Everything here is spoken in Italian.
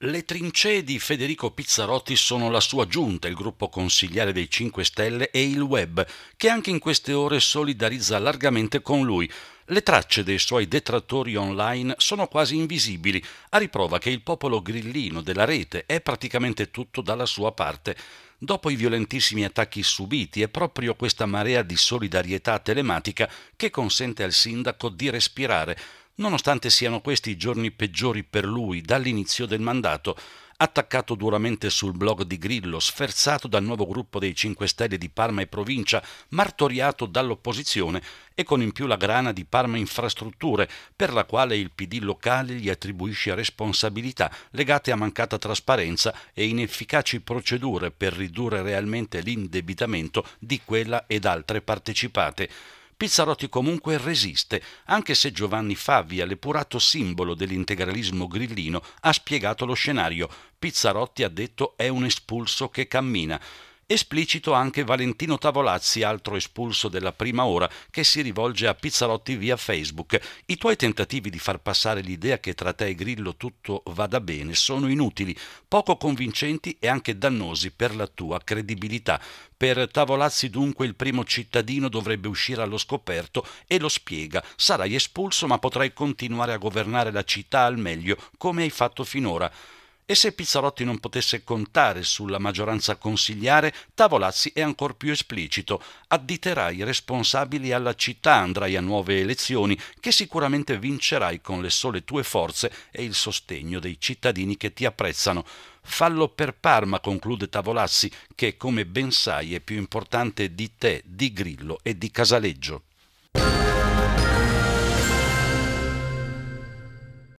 Le trincee di Federico Pizzarotti sono la sua giunta, il gruppo consigliare dei 5 Stelle e il web, che anche in queste ore solidarizza largamente con lui. Le tracce dei suoi detrattori online sono quasi invisibili, a riprova che il popolo grillino della rete è praticamente tutto dalla sua parte. Dopo i violentissimi attacchi subiti è proprio questa marea di solidarietà telematica che consente al sindaco di respirare, nonostante siano questi i giorni peggiori per lui dall'inizio del mandato, attaccato duramente sul blog di Grillo, sferzato dal nuovo gruppo dei 5 Stelle di Parma e provincia, martoriato dall'opposizione e con in più la grana di Parma Infrastrutture, per la quale il PD locale gli attribuisce responsabilità legate a mancata trasparenza e inefficaci procedure per ridurre realmente l'indebitamento di quella ed altre partecipate. Pizzarotti comunque resiste, anche se Giovanni Favia, l'epurato simbolo dell'integralismo grillino, ha spiegato lo scenario. Pizzarotti ha detto è un espulso che cammina. Esplicito anche Valentino Tavolazzi, altro espulso della prima ora, che si rivolge a Pizzarotti via Facebook. I tuoi tentativi di far passare l'idea che tra te e Grillo tutto vada bene sono inutili, poco convincenti e anche dannosi per la tua credibilità. Per Tavolazzi dunque il primo cittadino dovrebbe uscire allo scoperto e lo spiega. Sarai espulso ma potrai continuare a governare la città al meglio come hai fatto finora. E se Pizzarotti non potesse contare sulla maggioranza consigliare, Tavolazzi è ancor più esplicito. Additerai i responsabili alla città, andrai a nuove elezioni, che sicuramente vincerai con le sole tue forze e il sostegno dei cittadini che ti apprezzano. Fallo per Parma, conclude Tavolazzi, che come ben sai è più importante di te, di Grillo e di Casaleggio.